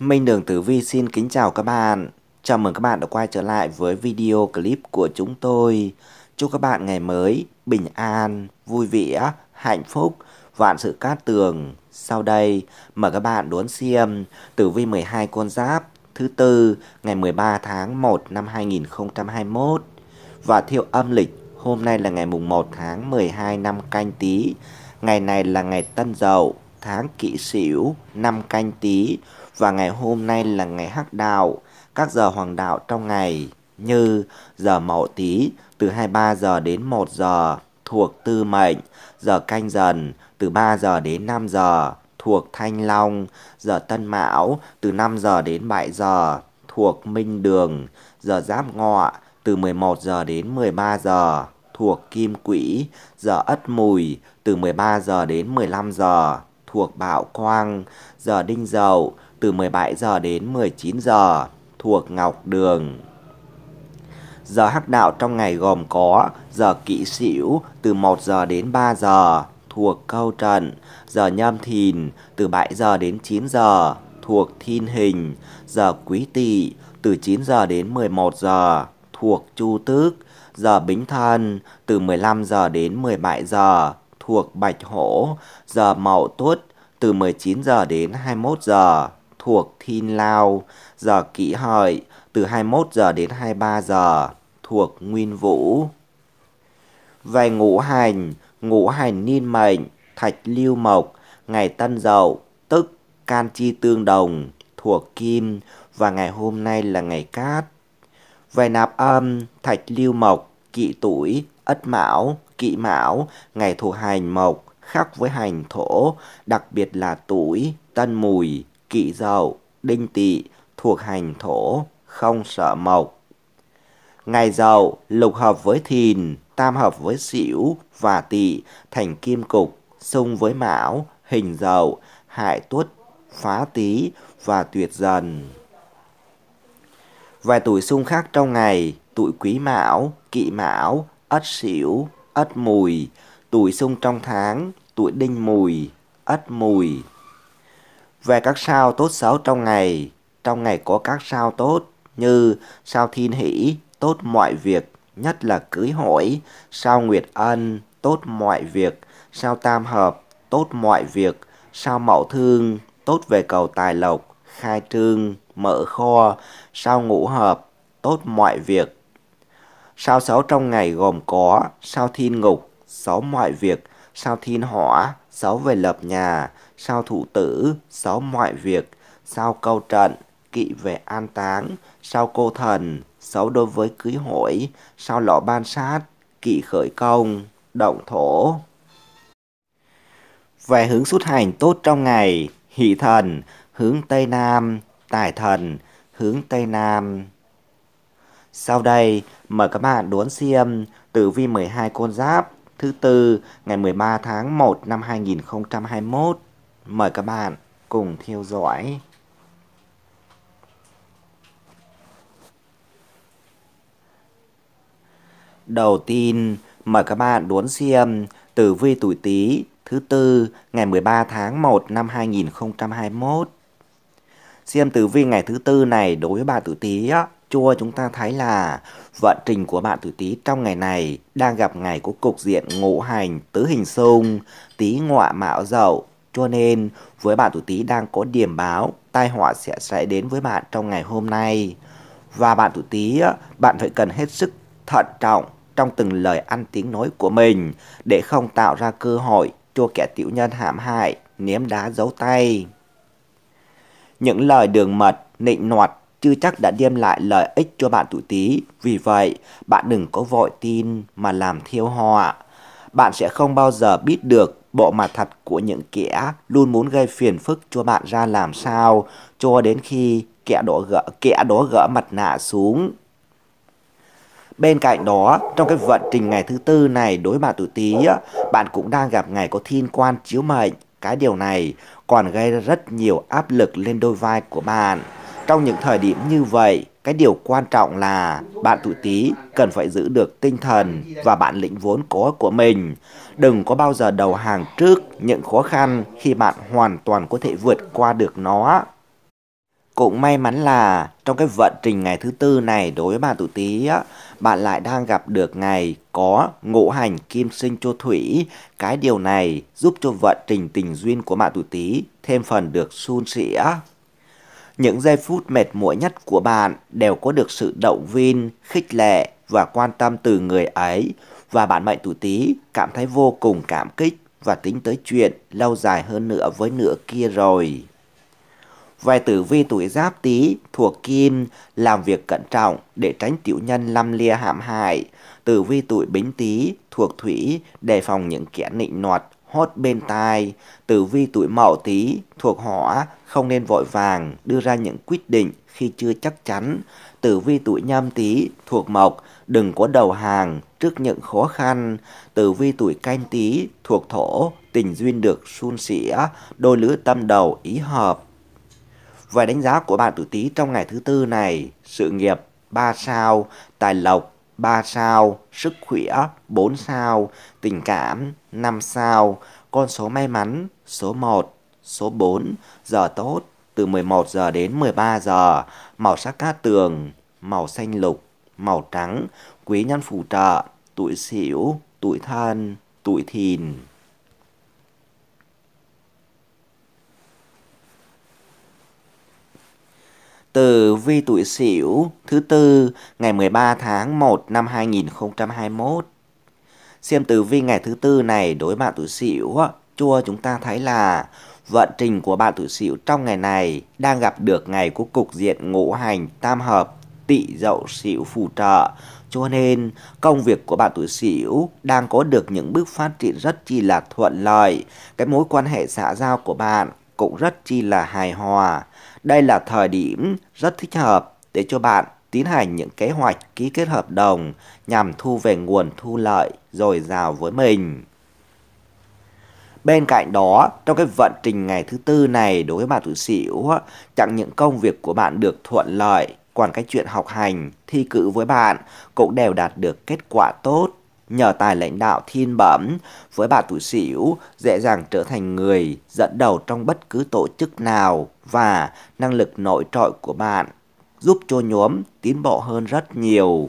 Minh Đường Tử Vi xin kính chào các bạn. Chào mừng các bạn đã quay trở lại với video clip của chúng tôi. Chúc các bạn ngày mới bình an, vui vẻ, hạnh phúc, vạn sự cát tường. Sau đây, mời các bạn đón xem Tử Vi 12 con giáp thứ tư ngày 13 tháng 1 năm 2021 và theo âm lịch hôm nay là ngày mùng 1 tháng 12 năm canh tí. Ngày này là ngày Tân Dậu, tháng Kỷ Sửu, năm canh tí và ngày hôm nay là ngày hắc đạo, các giờ hoàng đạo trong ngày như giờ mậu tý từ 23 giờ đến 1 giờ thuộc tư mệnh, giờ canh dần từ 3 giờ đến 5 giờ thuộc thanh long, giờ tân mão từ 5 giờ đến 7 giờ thuộc minh đường, giờ giáp ngọ từ 11 giờ đến 13 giờ thuộc kim quỹ, giờ ất mùi từ 13 giờ đến 15 giờ thuộc bạo quang, giờ đinh dậu từ 17 giờ đến 19 giờ thuộc Ngọc Đường. Giờ hắc đạo trong ngày gồm có giờ kỵ sửu từ 1 giờ đến 3 giờ thuộc câu trận, giờ nhâm thìn từ 7 giờ đến 9 giờ thuộc thiên hình, giờ quý tỵ từ 9 giờ đến 11 giờ thuộc chu tước, giờ bính thân từ 15 giờ đến 17 giờ thuộc bạch hổ, giờ mậu tuất từ 19 giờ đến 21 giờ thuộc Thin Lao, giờ kỹ hợi từ 21 giờ đến 23 giờ thuộc Nguyên Vũ. Về ngũ hành, ngũ hành niên mệnh, thạch lưu mộc, ngày tân dậu, tức can chi tương đồng, thuộc kim và ngày hôm nay là ngày cát. Về nạp âm, thạch lưu mộc, kỵ tuổi, ất mão, kỵ mão, ngày thuộc hành mộc, khác với hành thổ, đặc biệt là tuổi, tân mùi, kỷ dậu, đinh tỵ thuộc hành thổ, không sợ mộc. Ngày dậu lục hợp với thìn, tam hợp với sửu và tỵ thành kim cục, xung với mão, hình dậu, hại tuất, phá tý và tuyệt dần. Vài tuổi xung khác trong ngày, tuổi quý mão, kỵ mão, ất sửu, ất mùi, tuổi xung trong tháng, tuổi đinh mùi, ất mùi. Về các sao tốt xấu trong ngày, trong ngày có các sao tốt như sao thiên hỷ, tốt mọi việc, nhất là cưới hỏi, sao nguyệt ân, tốt mọi việc, sao tam hợp, tốt mọi việc, sao mậu thương, tốt về cầu tài lộc, khai trương, mở kho, sao ngũ hợp, tốt mọi việc. Sao xấu trong ngày gồm có sao thiên ngục, xấu mọi việc, sao thiên hỏa, xấu về lập nhà, sao thủ tử, sáu mọi việc, sao câu trận, kỵ về an táng, sao cô thần, sáu đối với cưới hỏi, sao lọ ban sát, kỵ khởi công, động thổ. Về hướng xuất hành tốt trong ngày, hỷ thần, hướng Tây Nam, tài thần, hướng Tây Nam. Sau đây, mời các bạn đón xem tử vi 12 con giáp thứ tư ngày 13 tháng 1 năm 2021. Mời các bạn cùng theo dõi. Đầu tiên, mời các bạn đón xem tử vi tuổi Tý thứ tư ngày 13 tháng 1 năm 2021. Xem tử vi ngày thứ tư này đối với bạn tuổi Tý á, cho chúng ta thấy là vận trình của bạn tuổi Tý trong ngày này đang gặp ngày của cục diện ngũ hành tứ hình xung, Tý ngọa mão dậu cho nên, với bạn tuổi Tý đang có điểm báo tai họa sẽ xảy đến với bạn trong ngày hôm nay. Và bạn tuổi Tý, bạn phải cần hết sức thận trọng trong từng lời ăn tiếng nói của mình để không tạo ra cơ hội cho kẻ tiểu nhân hãm hại, ném đá giấu tay. Những lời đường mật, nịnh nọt chưa chắc đã đem lại lợi ích cho bạn tuổi Tý, vì vậy bạn đừng có vội tin mà làm thiêu họa. Bạn sẽ không bao giờ biết được bộ mặt thật của những kẻ luôn muốn gây phiền phức cho bạn ra làm sao cho đến khi kẻ đó gỡ kẻ đó gỡ mặt nạ xuống. Bên cạnh đó, trong cái vận trình ngày thứ tư này đối bạn tuổi Tý, bạn cũng đang gặp ngày có thiên quan chiếu mệnh. Cái điều này còn gây ra rất nhiều áp lực lên đôi vai của bạn. Trong những thời điểm như vậy, cái điều quan trọng là bạn tuổi Tý cần phải giữ được tinh thần và bản lĩnh vốn có của mình. Đừng có bao giờ đầu hàng trước những khó khăn khi bạn hoàn toàn có thể vượt qua được nó. Cũng may mắn là trong cái vận trình ngày thứ tư này đối với bạn tuổi Tý bạn lại đang gặp được ngày có ngũ hành kim sinh cho thủy. Cái điều này giúp cho vận trình tình duyên của bạn tuổi Tý thêm phần được suôn sẻ. Những giây phút mệt mỏi nhất của bạn đều có được sự động viên, khích lệ và quan tâm từ người ấy và bạn mệnh tuổi Tý cảm thấy vô cùng cảm kích và tính tới chuyện lâu dài hơn nữa với nửa kia rồi. Về tử vi tuổi giáp tý thuộc kim, làm việc cẩn trọng để tránh tiểu nhân lăm lia hãm hại. Tử vi tuổi bính tý thuộc thủy, đề phòng những kẻ nịnh nọt hốt bên tai, tử vi tuổi mậu tí thuộc hỏa không nên vội vàng đưa ra những quyết định khi chưa chắc chắn. Tử vi tuổi nhâm tí thuộc mộc đừng có đầu hàng trước những khó khăn. Tử vi tuổi canh tí thuộc thổ tình duyên được suôn sẻ, đôi lứa tâm đầu ý hợp. vài đánh giá của bạn tuổi tí trong ngày thứ tư này, sự nghiệp 3 sao, tài lộc 3 sao, sức khỏe 4 sao, tình cảm 5 sao, con số may mắn số 1, số 4, giờ tốt từ 11 giờ đến 13 giờ, màu sắc cát tường, màu xanh lục, màu trắng, quý nhân phù trợ, tuổi xỉu, tuổi thân, tuổi thìn. từ vi tuổi Sửu thứ tư ngày 13 tháng 1 năm 2021. Xem tử vi ngày thứ tư này đối bạn tuổi Sửu, chua chúng ta thấy là vận trình của bạn tuổi Sửu trong ngày này đang gặp được ngày của cục diện ngũ hành tam hợp tị dậu Sửu phù trợ. Cho nên, công việc của bạn tuổi Sửu đang có được những bước phát triển rất chi là thuận lợi. Cái mối quan hệ xã giao của bạn cũng rất chi là hài hòa. Đây là thời điểm rất thích hợp để cho bạn tiến hành những kế hoạch ký kết hợp đồng nhằm thu về nguồn thu lợi dồi dào với mình. Bên cạnh đó, trong cái vận trình ngày thứ tư này đối với bạn tuổi Sửu, chẳng những công việc của bạn được thuận lợi, còn cái chuyện học hành, thi cử với bạn cũng đều đạt được kết quả tốt nhờ tài lãnh đạo thiên bẩm với bà tuổi xỉu dễ dàng trở thành người dẫn đầu trong bất cứ tổ chức nào và năng lực nội trội của bạn giúp cho nhóm tiến bộ hơn rất nhiều.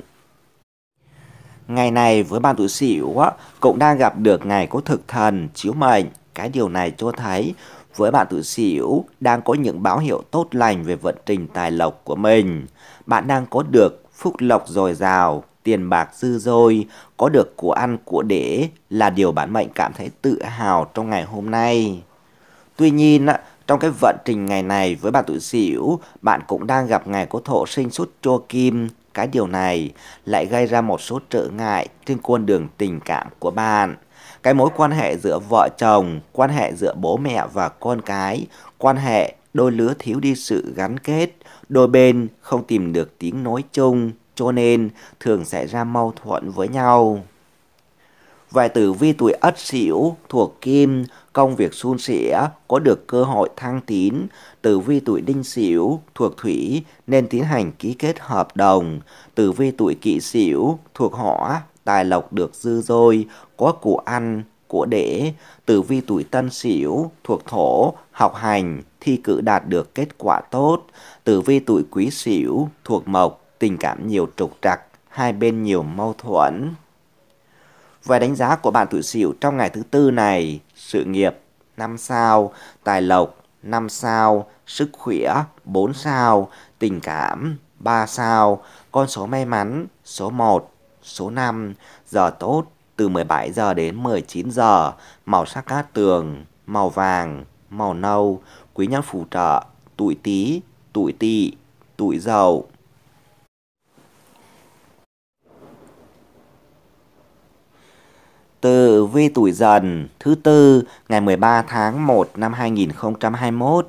Ngày này với bạn tuổi xỉu cũng đang gặp được ngày có thực thần chiếu mệnh. Cái điều này cho thấy với bạn tuổi xỉu đang có những báo hiệu tốt lành về vận trình tài lộc của mình. Bạn đang có được phúc lộc dồi dào, tiền bạc dư dôi, có được của ăn của để là điều bản mệnh cảm thấy tự hào trong ngày hôm nay. Tuy nhiên, trong cái vận trình ngày này với bạn tuổi Sửu, bạn cũng đang gặp ngày có thổ sinh xuất cho kim. Cái điều này lại gây ra một số trở ngại trên con đường tình cảm của bạn. Cái mối quan hệ giữa vợ chồng, quan hệ giữa bố mẹ và con cái, quan hệ đôi lứa thiếu đi sự gắn kết, đôi bên không tìm được tiếng nói chung cho nên thường xảy ra mâu thuẫn với nhau. Vài tử vi tuổi ất sửu thuộc kim, công việc suôn sẻ, có được cơ hội thăng tín. Tử vi tuổi đinh sửu thuộc thủy nên tiến hành ký kết hợp đồng. Tử vi tuổi kỷ sửu thuộc hỏa, tài lộc được dư dôi, có của ăn, của để. Tử vi tuổi tân sửu thuộc thổ, học hành, thi cử đạt được kết quả tốt. Tử vi tuổi quý sửu thuộc mộc, tình cảm nhiều trục trặc, hai bên nhiều mâu thuẫn. Về đánh giá của bạn tuổi sửu trong ngày thứ tư này, sự nghiệp 5 sao, tài lộc 5 sao, sức khỏe 4 sao, tình cảm 3 sao, con số may mắn số 1, số 5, giờ tốt từ 17 giờ đến 19 giờ, màu sắc cát tường, màu vàng, màu nâu, quý nhân phù trợ, tuổi tí, tuổi tỵ, tuổi dậu. Tử vi tuổi dần thứ tư ngày 13 tháng 1 năm 2021.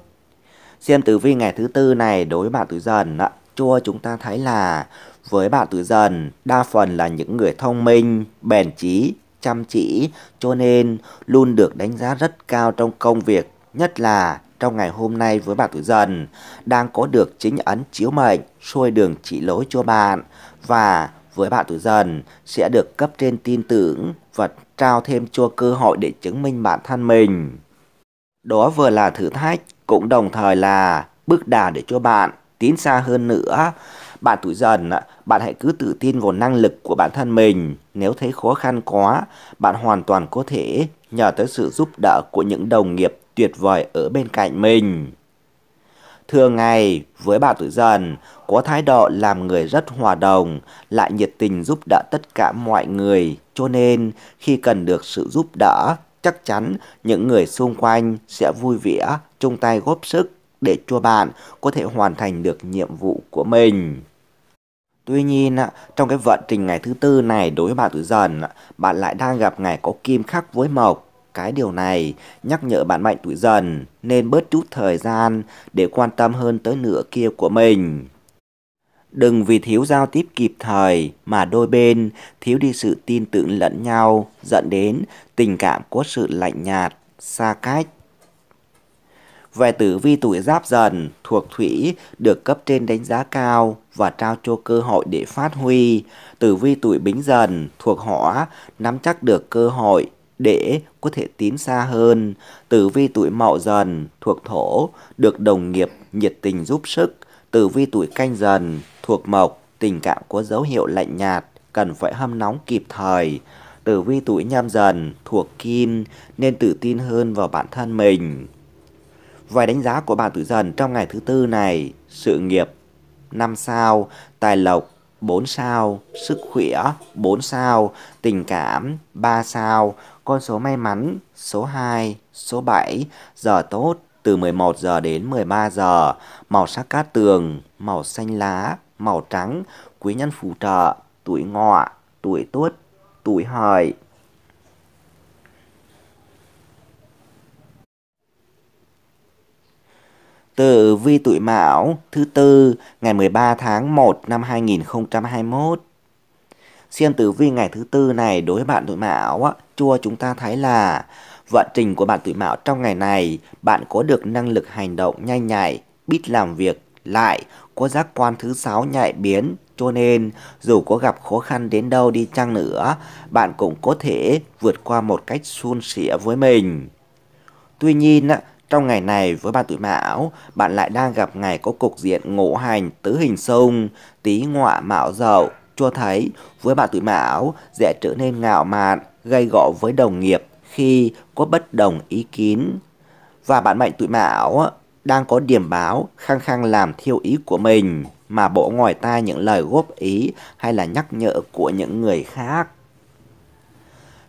Xem tử vi ngày thứ tư này đối với bạn tuổi dần ạ. Chua chúng ta thấy là với bạn tuổi dần đa phần là những người thông minh, bền trí, chăm chỉ cho nên luôn được đánh giá rất cao trong công việc nhất là trong ngày hôm nay với bạn tuổi dần đang có được chính ấn chiếu mệnh xuôi đường chỉ lối cho bạn và với bạn tuổi dần sẽ được cấp trên tin tưởng và trao thêm cho cơ hội để chứng minh bản thân mình. Đó vừa là thử thách, cũng đồng thời là bước đà để cho bạn tiến xa hơn nữa. Bạn tuổi dần, bạn hãy cứ tự tin vào năng lực của bản thân mình. Nếu thấy khó khăn quá, bạn hoàn toàn có thể nhờ tới sự giúp đỡ của những đồng nghiệp tuyệt vời ở bên cạnh mình. Thường ngày, với bà tuổi dần, có thái độ làm người rất hòa đồng, lại nhiệt tình giúp đỡ tất cả mọi người, cho nên khi cần được sự giúp đỡ, chắc chắn những người xung quanh sẽ vui vẻ, chung tay góp sức để cho bạn có thể hoàn thành được nhiệm vụ của mình. Tuy nhiên, trong cái vận trình ngày thứ tư này đối với bạn tuổi dần, bạn lại đang gặp ngày có kim khắc với mộc cái điều này, nhắc nhở bạn mạnh tuổi dần nên bớt chút thời gian để quan tâm hơn tới nửa kia của mình. Đừng vì thiếu giao tiếp kịp thời mà đôi bên thiếu đi sự tin tưởng lẫn nhau dẫn đến tình cảm có sự lạnh nhạt, xa cách. Về tử vi tuổi giáp dần thuộc thủy được cấp trên đánh giá cao và trao cho cơ hội để phát huy. Tử vi tuổi bính dần thuộc hỏa nắm chắc được cơ hội để có thể tiến xa hơn. Tử vi tuổi mậu dần thuộc thổ, được đồng nghiệp nhiệt tình giúp sức. Tử vi tuổi canh dần thuộc mộc, tình cảm có dấu hiệu lạnh nhạt, cần phải hâm nóng kịp thời. Tử vi tuổi nhâm dần thuộc kim nên tự tin hơn vào bản thân mình. Vài đánh giá của bạn tuổi dần trong ngày thứ tư này, sự nghiệp 5 sao, tài lộc 4 sao, sức khỏe 4 sao, tình cảm 3 sao, con số may mắn số 2, số 7, giờ tốt từ 11 giờ đến 13 giờ, màu sắc cát tường, màu xanh lá, màu trắng, quý nhân phù trợ, tuổi ngọ, tuổi tuất, tuổi hợi. Tử vi tuổi Mão thứ tư ngày 13 tháng 1 năm 2021. Xem tử vi ngày thứ tư này đối với bạn tuổi mão á, chua chúng ta thấy là vận trình của bạn tuổi mão trong ngày này, bạn có được năng lực hành động nhanh nhạy, biết làm việc, lại có giác quan thứ sáu nhạy biến, cho nên dù có gặp khó khăn đến đâu đi chăng nữa, bạn cũng có thể vượt qua một cách suôn sẻ với mình. Tuy nhiên, trong ngày này với bạn tuổi mão, bạn lại đang gặp ngày có cục diện ngũ hành tứ hình xung, tí ngọa mão dậu, cho thấy với bạn tuổi mão dễ trở nên ngạo mạn, gây gổ với đồng nghiệp khi có bất đồng ý kiến. Và bạn mệnh tuổi mão đang có điểm báo khăng khăng làm thiêu ý của mình mà bộ ngoài tai những lời góp ý hay là nhắc nhở của những người khác.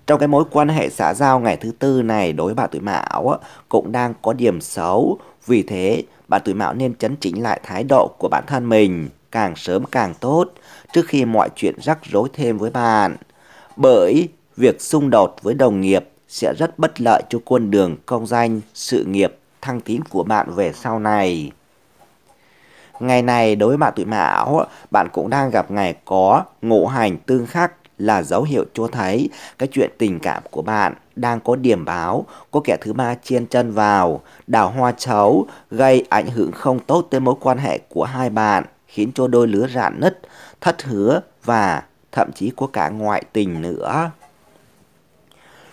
Trong cái mối quan hệ xã giao ngày thứ tư này đối với bạn tuổi mão cũng đang có điểm xấu, vì thế bạn tuổi mão nên chấn chỉnh lại thái độ của bản thân mình càng sớm càng tốt trước khi mọi chuyện rắc rối thêm với bạn. Bởi việc xung đột với đồng nghiệp sẽ rất bất lợi cho quân đường công danh, sự nghiệp, thăng tiến của bạn về sau này. Ngày này đối với bạn tuổi mão, bạn cũng đang gặp ngày có ngũ hành tương khắc là dấu hiệu cho thấy cái chuyện tình cảm của bạn đang có điểm báo, có kẻ thứ ba chen chân vào, đào hoa chấu, gây ảnh hưởng không tốt tới mối quan hệ của hai bạn, khiến cho đôi lứa rạn nứt, thất hứa và thậm chí của cả ngoại tình nữa.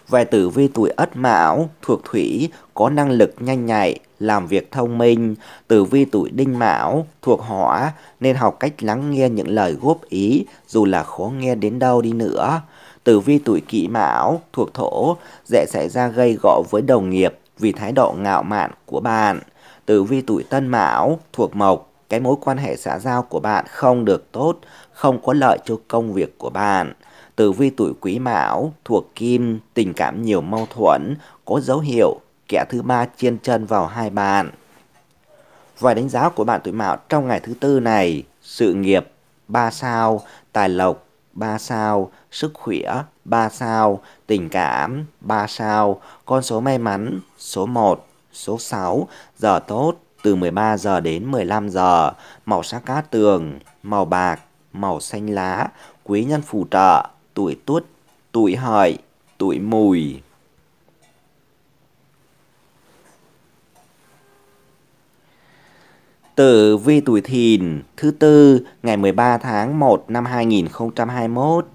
Về tử vi tuổi Ất Mão, thuộc Thủy, có năng lực nhanh nhạy, làm việc thông minh. Tử vi tuổi Đinh Mão, thuộc Hỏa, nên học cách lắng nghe những lời góp ý, dù là khó nghe đến đâu đi nữa. Tử vi tuổi Kỷ Mão, thuộc Thổ, dễ xảy ra gây gỗ với đồng nghiệp vì thái độ ngạo mạn của bạn. Tử vi tuổi Tân Mão, thuộc Mộc, cái mối quan hệ xã giao của bạn không được tốt, không có lợi cho công việc của bạn. Tử vi tuổi quý mão, thuộc kim, tình cảm nhiều mâu thuẫn, có dấu hiệu kẻ thứ ba chiên chân vào hai bạn. Vài đánh giá của bạn tuổi mão trong ngày thứ tư này, sự nghiệp 3 sao, tài lộc 3 sao, sức khỏe 3 sao, tình cảm 3 sao, con số may mắn số 1, số 6, giờ tốt từ 13 giờ đến 15 giờ, màu sắc cát tường, màu bạc, màu xanh lá, quý nhân phù trợ, tuổi tuất, tuổi hợi, tuổi mùi. Tử vi tuổi thìn thứ tư ngày 13 tháng 1 năm 2021.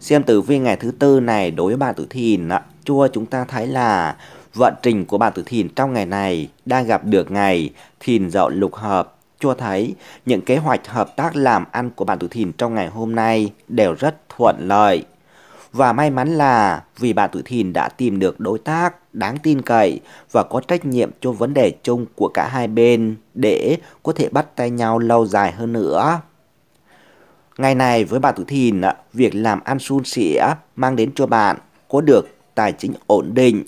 Xem tử vi ngày thứ tư này đối với bạn tuổi thìn ạ. Chua chúng ta thấy là Vận trình của bà tử thìn trong ngày này đang gặp được ngày thìn dậu lục hợp cho thấy những kế hoạch hợp tác làm ăn của bạn tử thìn trong ngày hôm nay đều rất thuận lợi. Và may mắn là vì bạn tử thìn đã tìm được đối tác đáng tin cậy và có trách nhiệm cho vấn đề chung của cả hai bên để có thể bắt tay nhau lâu dài hơn nữa. Ngày này với bạn tử thìn, việc làm ăn suôn sẻ mang đến cho bạn có được tài chính ổn định,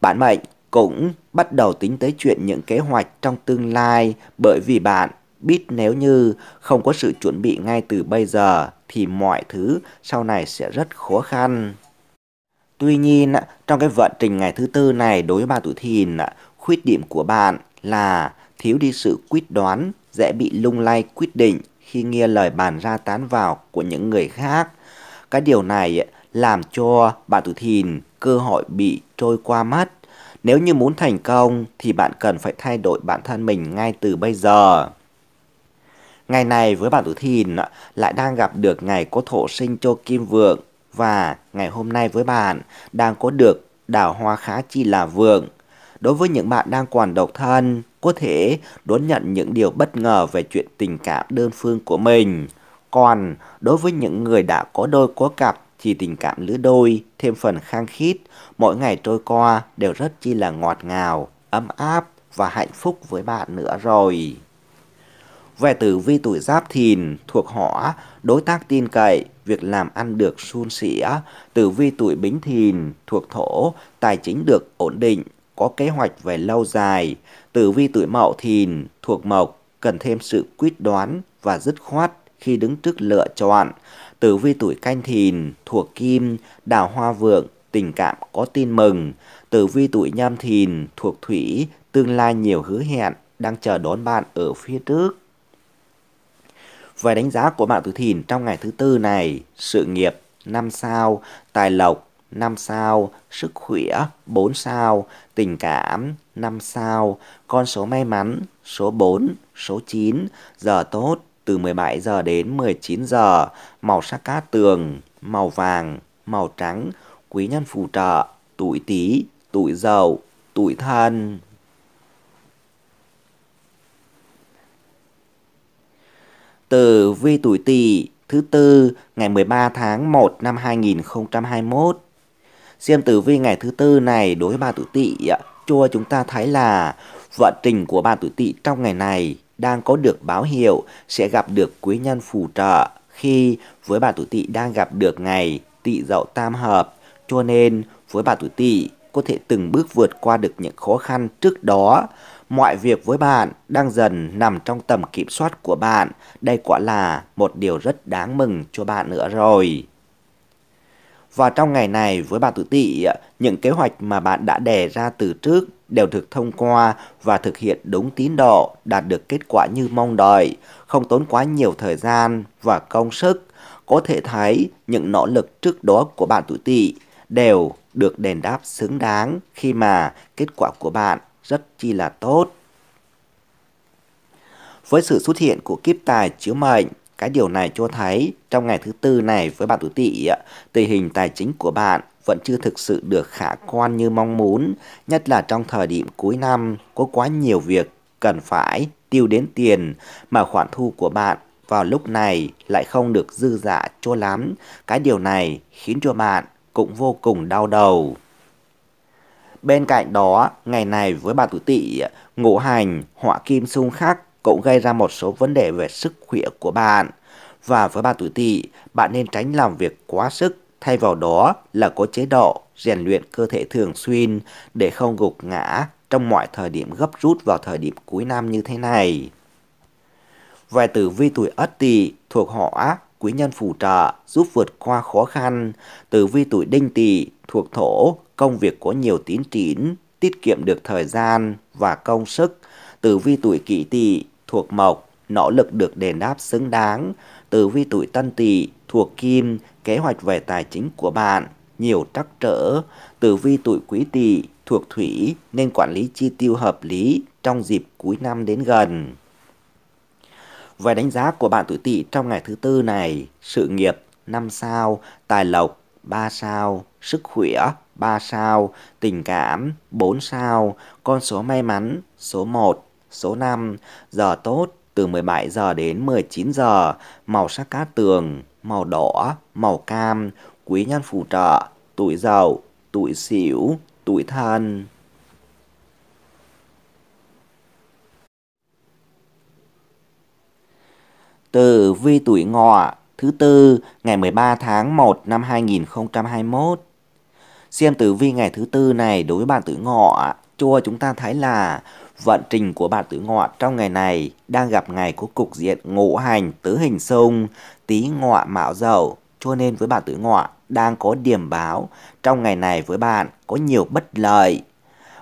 bạn mệnh cũng bắt đầu tính tới chuyện những kế hoạch trong tương lai bởi vì bạn biết nếu như không có sự chuẩn bị ngay từ bây giờ thì mọi thứ sau này sẽ rất khó khăn. Tuy nhiên, trong cái vận trình ngày thứ tư này đối với ba tuổi thìn, khuyết điểm của bạn là thiếu đi sự quyết đoán, dễ bị lung lay quyết định khi nghe lời bàn ra tán vào của những người khác. Cái điều này làm cho bạn tuổi thìn cơ hội bị trôi qua mắt. Nếu như muốn thành công thì bạn cần phải thay đổi bản thân mình ngay từ bây giờ. Ngày này với bạn tuổi thìn lại đang gặp được ngày có thổ sinh cho kim vượng và ngày hôm nay với bạn đang có được đào hoa khá chi là vượng. Đối với những bạn đang còn độc thân, có thể đón nhận những điều bất ngờ về chuyện tình cảm đơn phương của mình. Còn đối với những người đã có đôi có cặp thì tình cảm lứa đôi thêm phần khang khít, mỗi ngày trôi qua đều rất chi là ngọt ngào, ấm áp và hạnh phúc với bạn nữa rồi. Về tử vi tuổi giáp thìn thuộc hỏa, đối tác tin cậy, việc làm ăn được suôn sẻ. Tử vi tuổi bính thìn thuộc thổ, tài chính được ổn định, có kế hoạch về lâu dài. Tử vi tuổi mậu thìn thuộc mộc, cần thêm sự quyết đoán và dứt khoát khi đứng trước lựa chọn tử vi tuổi canh thìn thuộc kim, đào hoa vượng, tình cảm có tin mừng. Tử vi tuổi nhâm thìn thuộc thủy, tương lai nhiều hứa hẹn, đang chờ đón bạn ở phía trước. Về đánh giá của bạn tuổi thìn trong ngày thứ tư này, sự nghiệp 5 sao, tài lộc 5 sao, sức khỏe 4 sao, tình cảm 5 sao, con số may mắn số 4, số 9, giờ tốt từ 17 giờ đến 19 giờ, màu sắc cát tường, màu vàng, màu trắng, quý nhân phù trợ, tuổi tý, tuổi dậu, tuổi thân. Từ vi tuổi tỵ thứ tư ngày 13 tháng 1 năm 2021. Xem tử vi ngày thứ tư này đối với ba tuổi tỵ cho chúng ta thấy là vận trình của ba tuổi tỵ trong ngày này đang có được báo hiệu sẽ gặp được quý nhân phù trợ khi với bà tuổi tỵ đang gặp được ngày tỵ dậu tam hợp cho nên với bà tuổi tỵ có thể từng bước vượt qua được những khó khăn trước đó mọi việc với bạn đang dần nằm trong tầm kiểm soát của bạn đây quả là một điều rất đáng mừng cho bạn nữa rồi và trong ngày này với bạn tuổi tỵ những kế hoạch mà bạn đã đề ra từ trước đều được thông qua và thực hiện đúng tín độ, đạt được kết quả như mong đợi, không tốn quá nhiều thời gian và công sức. Có thể thấy những nỗ lực trước đó của bạn tuổi tỵ đều được đền đáp xứng đáng khi mà kết quả của bạn rất chi là tốt. Với sự xuất hiện của kiếp tài chiếu mệnh, cái điều này cho thấy trong ngày thứ tư này với bạn tuổi tỵ, tình hình tài chính của bạn vẫn chưa thực sự được khả quan như mong muốn, nhất là trong thời điểm cuối năm có quá nhiều việc cần phải tiêu đến tiền mà khoản thu của bạn vào lúc này lại không được dư dả cho lắm. Cái điều này khiến cho bạn cũng vô cùng đau đầu. Bên cạnh đó, ngày này với bà tuổi tỵ, ngũ hành, họa kim xung khắc cũng gây ra một số vấn đề về sức khỏe của bạn. Và với bà tuổi tỵ, bạn nên tránh làm việc quá sức Thay vào đó là có chế độ rèn luyện cơ thể thường xuyên để không gục ngã trong mọi thời điểm gấp rút vào thời điểm cuối năm như thế này. Vài tử vi tuổi Ất Tỵ thuộc họ quý nhân phù trợ giúp vượt qua khó khăn, tử vi tuổi Đinh Tỵ thuộc thổ, công việc có nhiều tiến triển, tiết kiệm được thời gian và công sức. Tử vi tuổi Kỷ Tỵ thuộc mộc, nỗ lực được đền đáp xứng đáng. Tử vi tuổi Tân Tỵ thuộc kim, kế hoạch về tài chính của bạn, nhiều trắc trở, tử vi tuổi quý tỵ thuộc thủy nên quản lý chi tiêu hợp lý trong dịp cuối năm đến gần. Về đánh giá của bạn tuổi tỵ trong ngày thứ tư này, sự nghiệp 5 sao, tài lộc 3 sao, sức khỏe 3 sao, tình cảm 4 sao, con số may mắn số 1, số 5, giờ tốt từ 17 giờ đến 19 giờ, màu sắc cát tường màu đỏ, màu cam, quý nhân phù trợ, tuổi giàu, tuổi xỉu, tuổi thân. Từ vi tuổi ngọ thứ tư ngày 13 tháng 1 năm 2021. Xem tử vi ngày thứ tư này đối với bạn tuổi ngọ chua chúng ta thấy là vận trình của bạn tuổi ngọ trong ngày này đang gặp ngày của cục diện ngũ hành tứ hình xung tý ngọ mạo dậu cho nên với bạn tuổi ngọ đang có điểm báo trong ngày này với bạn có nhiều bất lợi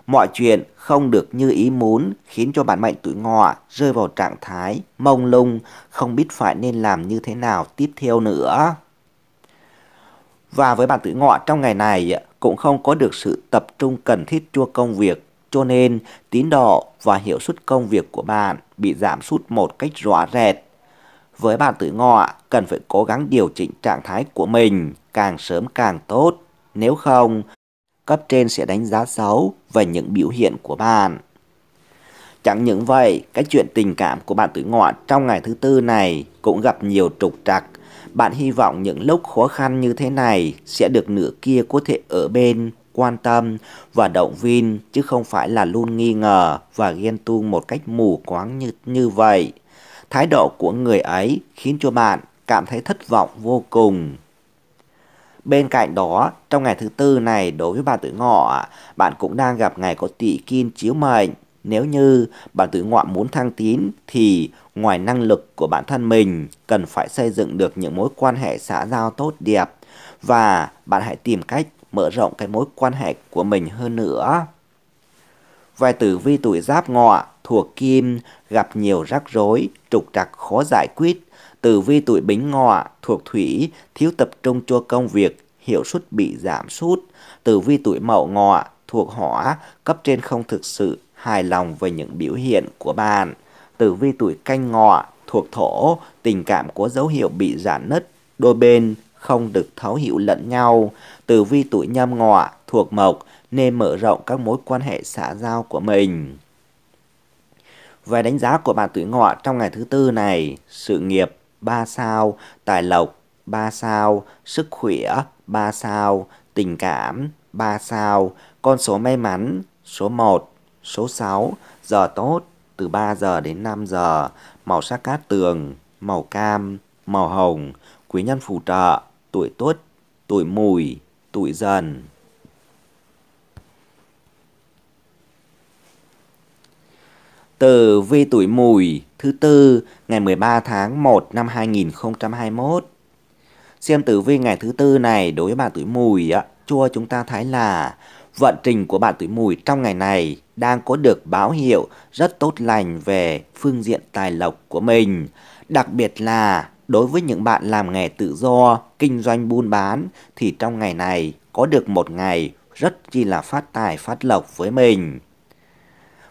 mọi chuyện không được như ý muốn khiến cho bản mệnh tuổi ngọ rơi vào trạng thái mông lung không biết phải nên làm như thế nào tiếp theo nữa và với bạn tuổi ngọ trong ngày này cũng không có được sự tập trung cần thiết cho công việc cho nên, tín độ và hiệu suất công việc của bạn bị giảm sút một cách rõ rệt. Với bạn tử ngọ, cần phải cố gắng điều chỉnh trạng thái của mình càng sớm càng tốt. Nếu không, cấp trên sẽ đánh giá xấu về những biểu hiện của bạn. Chẳng những vậy, cái chuyện tình cảm của bạn tử ngọ trong ngày thứ tư này cũng gặp nhiều trục trặc. Bạn hy vọng những lúc khó khăn như thế này sẽ được nửa kia có thể ở bên quan tâm và động viên chứ không phải là luôn nghi ngờ và ghen tuông một cách mù quáng như, như vậy. Thái độ của người ấy khiến cho bạn cảm thấy thất vọng vô cùng. Bên cạnh đó, trong ngày thứ tư này đối với bạn tuổi ngọ, bạn cũng đang gặp ngày có tỵ kim chiếu mệnh. Nếu như bạn tuổi ngọ muốn thăng tín thì ngoài năng lực của bản thân mình cần phải xây dựng được những mối quan hệ xã giao tốt đẹp và bạn hãy tìm cách mở rộng cái mối quan hệ của mình hơn nữa. Vài tử vi tuổi giáp ngọ, thuộc kim, gặp nhiều rắc rối, trục trặc khó giải quyết. Tử vi tuổi bính ngọ, thuộc thủy, thiếu tập trung cho công việc, hiệu suất bị giảm sút. Tử vi tuổi mậu ngọ, thuộc hỏa, cấp trên không thực sự hài lòng về những biểu hiện của bạn. Tử vi tuổi canh ngọ, thuộc thổ, tình cảm có dấu hiệu bị giãn nứt, đôi bên không được thấu hiểu lẫn nhau. Tử vi tuổi nhâm ngọ thuộc mộc nên mở rộng các mối quan hệ xã giao của mình. Về đánh giá của bạn tuổi ngọ trong ngày thứ tư này, sự nghiệp 3 sao, tài lộc 3 sao, sức khỏe 3 sao, tình cảm 3 sao, con số may mắn số 1, số 6, giờ tốt từ 3 giờ đến 5 giờ, màu sắc cát tường, màu cam, màu hồng, quý nhân phù trợ, tuổi tuất, tuổi mùi tụi dần. Từ vi tuổi mùi thứ tư ngày 13 tháng 1 năm 2021. Xem tử vi ngày thứ tư này đối với bạn tuổi mùi á, chua chúng ta thấy là vận trình của bạn tuổi mùi trong ngày này đang có được báo hiệu rất tốt lành về phương diện tài lộc của mình. Đặc biệt là Đối với những bạn làm nghề tự do, kinh doanh buôn bán thì trong ngày này có được một ngày rất chi là phát tài phát lộc với mình.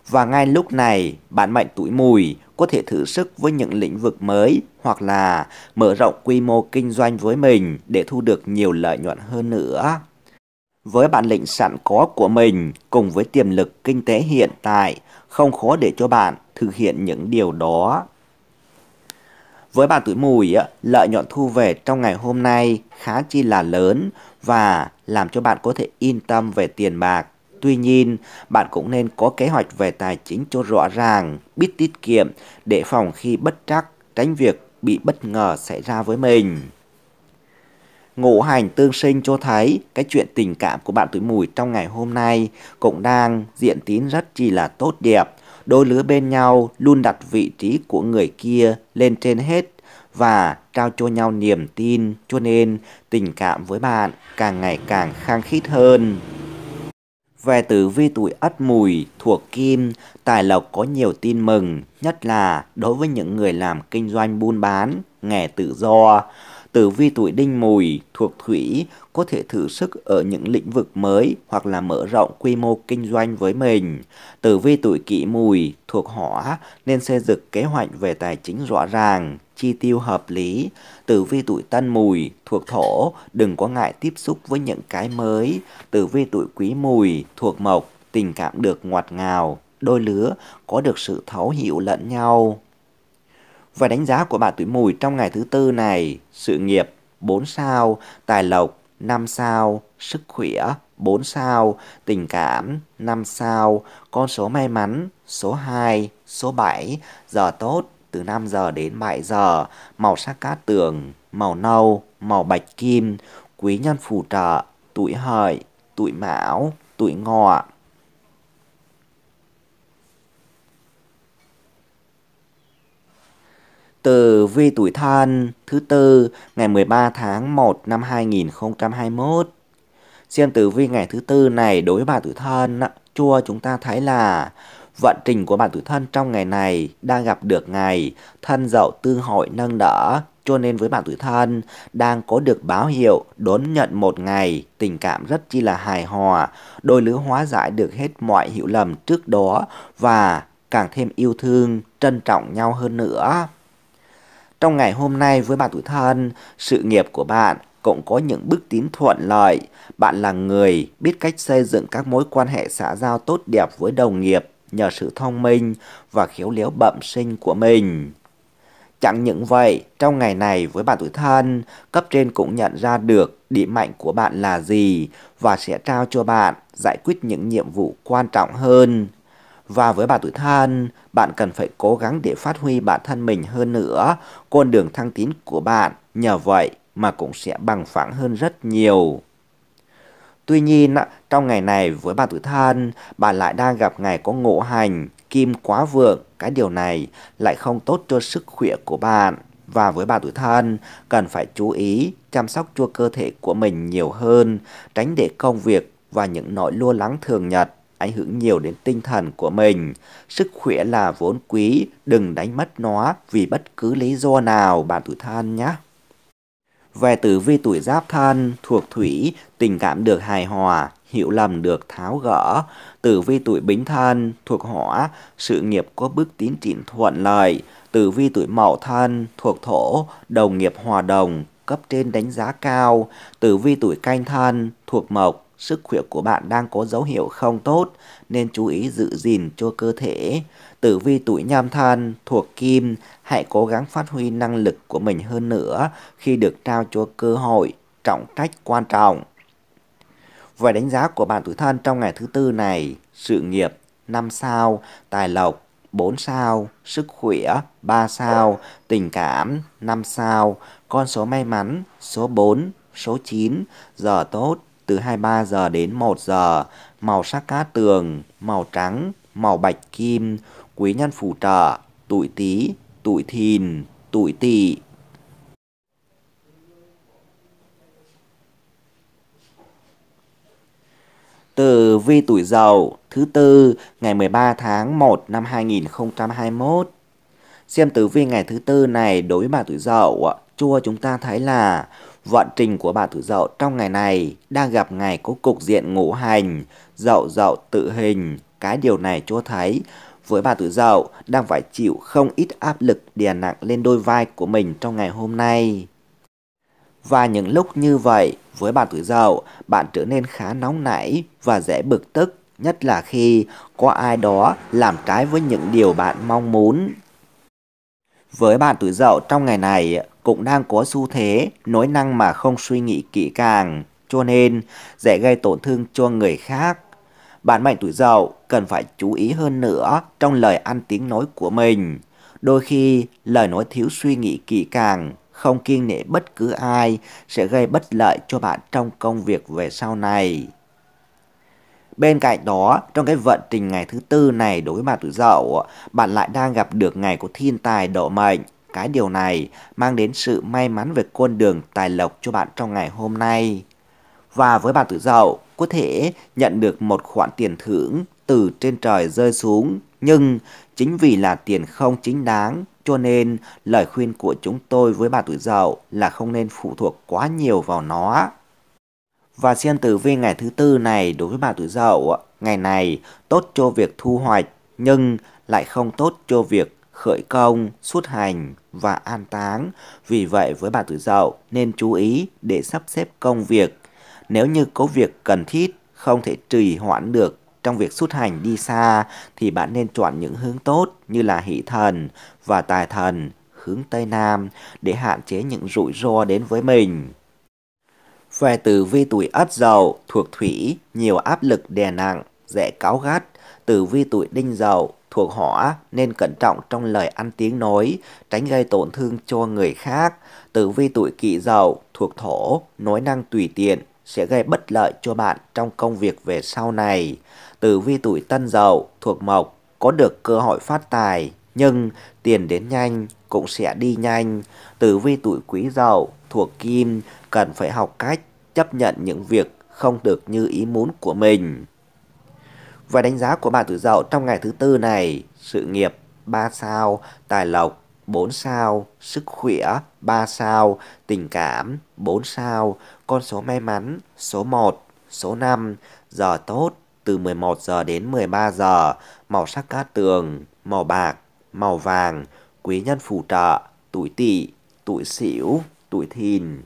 Và ngay lúc này, bạn mệnh tuổi mùi có thể thử sức với những lĩnh vực mới hoặc là mở rộng quy mô kinh doanh với mình để thu được nhiều lợi nhuận hơn nữa. Với bản lĩnh sẵn có của mình cùng với tiềm lực kinh tế hiện tại, không khó để cho bạn thực hiện những điều đó với bà tuổi mùi, lợi nhuận thu về trong ngày hôm nay khá chi là lớn và làm cho bạn có thể yên tâm về tiền bạc. Tuy nhiên, bạn cũng nên có kế hoạch về tài chính cho rõ ràng, biết tiết kiệm để phòng khi bất trắc, tránh việc bị bất ngờ xảy ra với mình. Ngũ hành tương sinh cho thấy cái chuyện tình cảm của bạn tuổi mùi trong ngày hôm nay cũng đang diễn tiến rất chi là tốt đẹp đôi lứa bên nhau luôn đặt vị trí của người kia lên trên hết và trao cho nhau niềm tin cho nên tình cảm với bạn càng ngày càng khăng khít hơn. Về tử vi tuổi ất mùi thuộc kim, tài lộc có nhiều tin mừng, nhất là đối với những người làm kinh doanh buôn bán, nghề tự do. Tử vi tuổi đinh mùi thuộc thủy có thể thử sức ở những lĩnh vực mới hoặc là mở rộng quy mô kinh doanh với mình. Tử vi tuổi kỷ mùi thuộc hỏa nên xây dựng kế hoạch về tài chính rõ ràng, chi tiêu hợp lý. Tử vi tuổi tân mùi thuộc thổ đừng có ngại tiếp xúc với những cái mới. Tử vi tuổi quý mùi thuộc mộc tình cảm được ngọt ngào, đôi lứa có được sự thấu hiểu lẫn nhau. Và đánh giá của bạn tuổi mùi trong ngày thứ tư này, sự nghiệp 4 sao, tài lộc 5 sao, sức khỏe 4 sao, tình cảm 5 sao, con số may mắn số 2, số 7, giờ tốt từ 5 giờ đến 7 giờ, màu sắc cát tường, màu nâu, màu bạch kim, quý nhân phù trợ, tuổi hợi, tuổi mão, tuổi ngọ. Từ vi tuổi thân thứ tư ngày 13 tháng 1 năm 2021. Xem tử vi ngày thứ tư này đối với bạn tuổi thân chua chúng ta thấy là vận trình của bạn tuổi thân trong ngày này đang gặp được ngày thân dậu tương hội nâng đỡ cho nên với bạn tuổi thân đang có được báo hiệu đón nhận một ngày tình cảm rất chi là hài hòa đôi lứa hóa giải được hết mọi hiểu lầm trước đó và càng thêm yêu thương trân trọng nhau hơn nữa trong ngày hôm nay với bạn tuổi thân, sự nghiệp của bạn cũng có những bước tiến thuận lợi. Bạn là người biết cách xây dựng các mối quan hệ xã giao tốt đẹp với đồng nghiệp nhờ sự thông minh và khéo léo bẩm sinh của mình. Chẳng những vậy, trong ngày này với bạn tuổi thân, cấp trên cũng nhận ra được điểm mạnh của bạn là gì và sẽ trao cho bạn giải quyết những nhiệm vụ quan trọng hơn. Và với bạn tuổi thân, bạn cần phải cố gắng để phát huy bản thân mình hơn nữa. Con đường thăng tiến của bạn nhờ vậy mà cũng sẽ bằng phẳng hơn rất nhiều. Tuy nhiên, trong ngày này với bạn tuổi thân, bạn lại đang gặp ngày có ngộ hành, kim quá vượng. Cái điều này lại không tốt cho sức khỏe của bạn. Và với bạn tuổi thân, cần phải chú ý chăm sóc cho cơ thể của mình nhiều hơn, tránh để công việc và những nỗi lo lắng thường nhật ảnh hưởng nhiều đến tinh thần của mình. Sức khỏe là vốn quý, đừng đánh mất nó vì bất cứ lý do nào bạn tuổi thân nhé. Về tử vi tuổi giáp thân, thuộc thủy, tình cảm được hài hòa, hiểu lầm được tháo gỡ. Tử vi tuổi bính thân, thuộc hỏa, sự nghiệp có bước tiến triển thuận lợi. Tử vi tuổi mậu thân, thuộc thổ, đồng nghiệp hòa đồng, cấp trên đánh giá cao. Tử vi tuổi canh thân, thuộc mộc, sức khỏe của bạn đang có dấu hiệu không tốt nên chú ý giữ gìn cho cơ thể. Tử vi tuổi nhâm thân thuộc kim, hãy cố gắng phát huy năng lực của mình hơn nữa khi được trao cho cơ hội, trọng trách quan trọng. Về đánh giá của bạn tuổi thân trong ngày thứ tư này, sự nghiệp 5 sao, tài lộc 4 sao, sức khỏe 3 sao, tình cảm 5 sao, con số may mắn số 4, số 9, giờ tốt từ 23 giờ đến 1 giờ, màu sắc cát tường, màu trắng, màu bạch kim, quý nhân phù trợ, tuổi tý, tuổi thìn, tuổi tỵ. Từ vi tuổi dậu thứ tư ngày 13 tháng 1 năm 2021. Xem tử vi ngày thứ tư này đối với bà tuổi dậu, chua chúng ta thấy là Vận trình của bà tuổi dậu trong ngày này đang gặp ngày có cục diện ngũ hành, dậu dậu tự hình, cái điều này cho thấy với bà tuổi dậu đang phải chịu không ít áp lực đè nặng lên đôi vai của mình trong ngày hôm nay. Và những lúc như vậy, với bà tuổi dậu, bạn trở nên khá nóng nảy và dễ bực tức, nhất là khi có ai đó làm trái với những điều bạn mong muốn. Với bạn tuổi dậu trong ngày này cũng đang có xu thế nối năng mà không suy nghĩ kỹ càng, cho nên dễ gây tổn thương cho người khác. Bạn mệnh tuổi dậu cần phải chú ý hơn nữa trong lời ăn tiếng nói của mình. Đôi khi lời nói thiếu suy nghĩ kỹ càng, không kiên nể bất cứ ai sẽ gây bất lợi cho bạn trong công việc về sau này. Bên cạnh đó, trong cái vận trình ngày thứ tư này đối với bạn tuổi dậu, bạn lại đang gặp được ngày của thiên tài độ mệnh. Cái điều này mang đến sự may mắn về con đường tài lộc cho bạn trong ngày hôm nay. Và với bạn tuổi dậu, có thể nhận được một khoản tiền thưởng từ trên trời rơi xuống. Nhưng chính vì là tiền không chính đáng, cho nên lời khuyên của chúng tôi với bạn tuổi dậu là không nên phụ thuộc quá nhiều vào nó và sen tử vi ngày thứ tư này đối với bạn tuổi dậu ngày này tốt cho việc thu hoạch nhưng lại không tốt cho việc khởi công, xuất hành và an táng. Vì vậy với bạn tuổi dậu nên chú ý để sắp xếp công việc. Nếu như có việc cần thiết không thể trì hoãn được trong việc xuất hành đi xa thì bạn nên chọn những hướng tốt như là hỷ thần và tài thần hướng Tây Nam để hạn chế những rủi ro đến với mình. Về tử vi tuổi ất dậu thuộc thủy, nhiều áp lực đè nặng, dễ cáo gắt. Tử vi tuổi đinh dậu thuộc hỏa nên cẩn trọng trong lời ăn tiếng nói, tránh gây tổn thương cho người khác. Tử vi tuổi kỷ dậu thuộc thổ, nói năng tùy tiện sẽ gây bất lợi cho bạn trong công việc về sau này. Tử vi tuổi tân dậu thuộc mộc có được cơ hội phát tài, nhưng tiền đến nhanh cũng sẽ đi nhanh. Tử vi tuổi quý dậu thuộc kim cần phải học cách chấp nhận những việc không được như ý muốn của mình. Và đánh giá của bạn tử dậu trong ngày thứ tư này, sự nghiệp 3 sao, tài lộc 4 sao, sức khỏe 3 sao, tình cảm 4 sao, con số may mắn số 1, số 5, giờ tốt từ 11 giờ đến 13 giờ, màu sắc cát tường, màu bạc, màu vàng, quý nhân phù trợ, tuổi tỵ, tuổi sửu, tuổi thìn.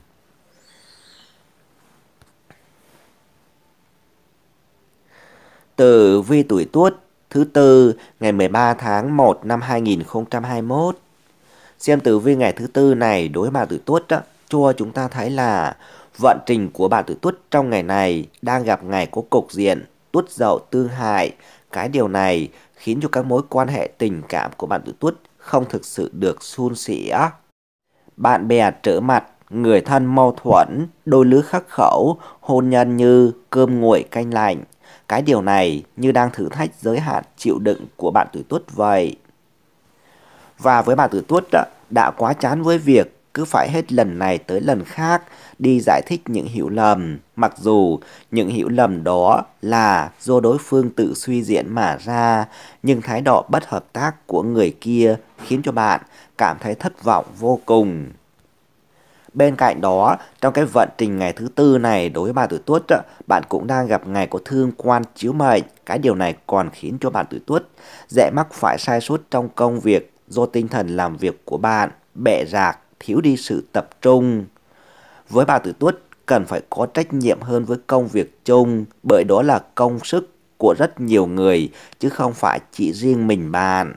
Tử vi tuổi Tuất thứ tư ngày 13 tháng 1 năm 2021. Xem tử vi ngày thứ tư này đối với bà tuổi Tuất đó, cho chúng ta thấy là vận trình của bạn tuổi Tuất trong ngày này đang gặp ngày có cục diện Tuất Dậu tương hại. Cái điều này khiến cho các mối quan hệ tình cảm của bạn tuổi Tuất không thực sự được suôn sẻ. Bạn bè trở mặt người thân mâu thuẫn, đôi lứa khắc khẩu, hôn nhân như cơm nguội canh lạnh. Cái điều này như đang thử thách giới hạn chịu đựng của bạn tuổi tuất vậy. Và với bạn tuổi tuất đã, đã quá chán với việc cứ phải hết lần này tới lần khác đi giải thích những hiểu lầm, mặc dù những hiểu lầm đó là do đối phương tự suy diễn mà ra, nhưng thái độ bất hợp tác của người kia khiến cho bạn cảm thấy thất vọng vô cùng. Bên cạnh đó, trong cái vận trình ngày thứ tư này đối với bạn tuổi tuất, bạn cũng đang gặp ngày có thương quan chiếu mệnh. Cái điều này còn khiến cho bạn tuổi tuất dễ mắc phải sai sót trong công việc do tinh thần làm việc của bạn bệ rạc, thiếu đi sự tập trung. Với bạn tuổi tuất, cần phải có trách nhiệm hơn với công việc chung bởi đó là công sức của rất nhiều người chứ không phải chỉ riêng mình bạn.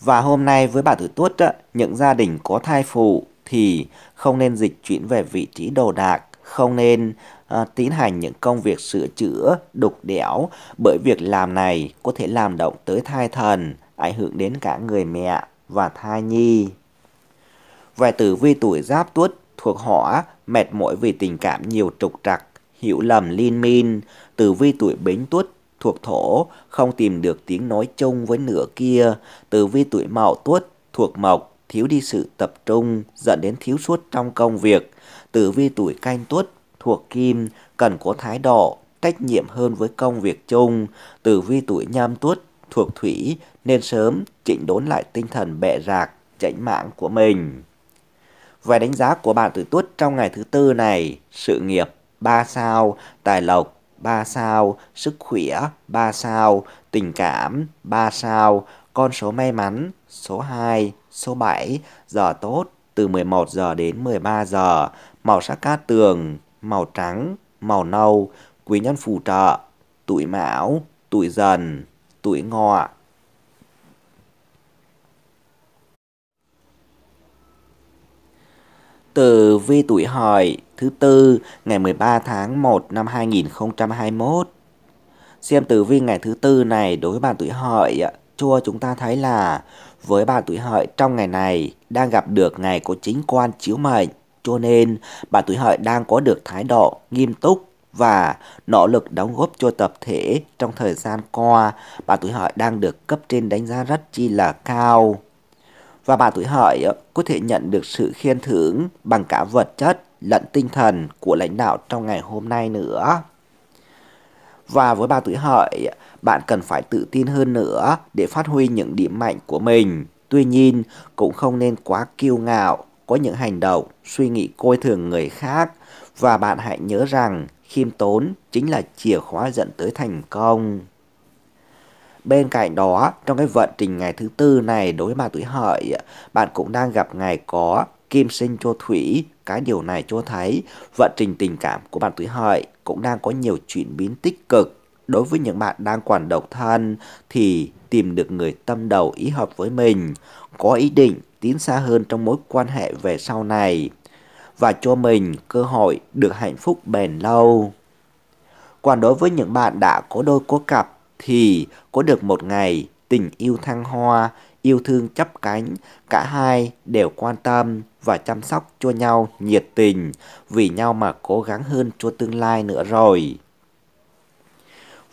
Và hôm nay với bà tuổi tuất, những gia đình có thai phụ thì không nên dịch chuyển về vị trí đồ đạc, không nên à, tiến hành những công việc sửa chữa, đục đẽo bởi việc làm này có thể làm động tới thai thần, ảnh hưởng đến cả người mẹ và thai nhi. Vài tử vi tuổi giáp tuất thuộc hỏa, mệt mỏi vì tình cảm nhiều trục trặc, hiểu lầm liên minh, tử vi tuổi bính tuất thuộc thổ, không tìm được tiếng nói chung với nửa kia, tử vi tuổi mậu tuất thuộc mộc, thiếu đi sự tập trung dẫn đến thiếu suốt trong công việc. Tử vi tuổi canh tuất thuộc kim cần có thái độ trách nhiệm hơn với công việc chung. Tử vi tuổi nhâm tuất thuộc thủy nên sớm chỉnh đốn lại tinh thần bệ rạc, chánh mạng của mình. Về đánh giá của bạn tử tuất trong ngày thứ tư này, sự nghiệp 3 sao, tài lộc 3 sao, sức khỏe 3 sao, tình cảm 3 sao, con số may mắn số 2, số 7, giờ tốt từ 11 giờ đến 13 giờ, màu sắc cát tường, màu trắng, màu nâu, quý nhân phù trợ, tuổi mão, tuổi dần, tuổi ngọ. Từ vi tuổi hợi thứ tư ngày 13 tháng 1 năm 2021. Xem tử vi ngày thứ tư này đối với bạn tuổi hợi, chua chúng ta thấy là với bạn tuổi hợi trong ngày này đang gặp được ngày của chính quan chiếu mệnh, cho nên bạn tuổi hợi đang có được thái độ nghiêm túc và nỗ lực đóng góp cho tập thể trong thời gian qua, bạn tuổi hợi đang được cấp trên đánh giá rất chi là cao. Và bạn tuổi hợi ờ, có thể nhận được sự khen thưởng bằng cả vật chất lẫn tinh thần của lãnh đạo trong ngày hôm nay nữa. Và với bà tuổi hợi, bạn cần phải tự tin hơn nữa để phát huy những điểm mạnh của mình. Tuy nhiên, cũng không nên quá kiêu ngạo, có những hành động, suy nghĩ coi thường người khác. Và bạn hãy nhớ rằng, khiêm tốn chính là chìa khóa dẫn tới thành công. Bên cạnh đó, trong cái vận trình ngày thứ tư này đối với bà tuổi hợi, bạn cũng đang gặp ngày có kim sinh cho thủy. Cái điều này cho thấy vận trình tình cảm của bạn tuổi hợi cũng đang có nhiều chuyển biến tích cực. Đối với những bạn đang còn độc thân thì tìm được người tâm đầu ý hợp với mình, có ý định tiến xa hơn trong mối quan hệ về sau này và cho mình cơ hội được hạnh phúc bền lâu. Còn đối với những bạn đã có đôi có cặp thì có được một ngày tình yêu thăng hoa, yêu thương chấp cánh, cả hai đều quan tâm và chăm sóc cho nhau nhiệt tình, vì nhau mà cố gắng hơn cho tương lai nữa rồi.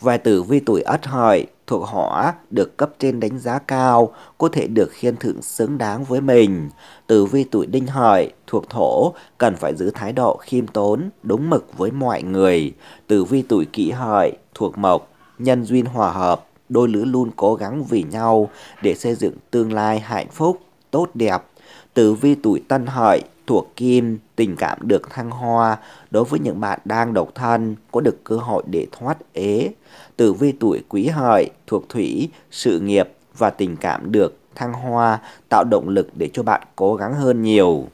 Vài tử vi tuổi ất hợi thuộc hỏa được cấp trên đánh giá cao, có thể được khiên thưởng xứng đáng với mình. Tử vi tuổi đinh hợi thuộc thổ cần phải giữ thái độ khiêm tốn, đúng mực với mọi người. Tử vi tuổi kỷ hợi thuộc mộc, nhân duyên hòa hợp, đôi lứa luôn cố gắng vì nhau để xây dựng tương lai hạnh phúc, tốt đẹp. Tử vi tuổi tân hợi thuộc kim, tình cảm được thăng hoa đối với những bạn đang độc thân có được cơ hội để thoát ế. Tử vi tuổi quý hợi thuộc thủy, sự nghiệp và tình cảm được thăng hoa tạo động lực để cho bạn cố gắng hơn nhiều.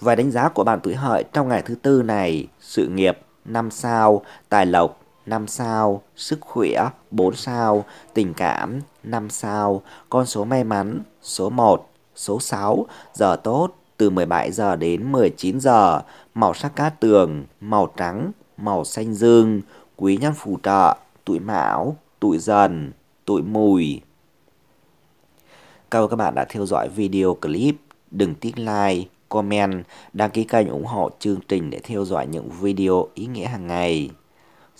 Và đánh giá của bạn tuổi hợi trong ngày thứ tư này, sự nghiệp năm sao, tài lộc 5 sao, sức khỏe 4 sao, tình cảm 5 sao, con số may mắn số 1, số 6, giờ tốt từ 17 giờ đến 19 giờ, màu sắc cát tường, màu trắng, màu xanh dương, quý nhân phù trợ, tuổi mão, tuổi dần, tuổi mùi. Cảm ơn các bạn đã theo dõi video clip. Đừng tiếc like, comment, đăng ký kênh ủng hộ chương trình để theo dõi những video ý nghĩa hàng ngày.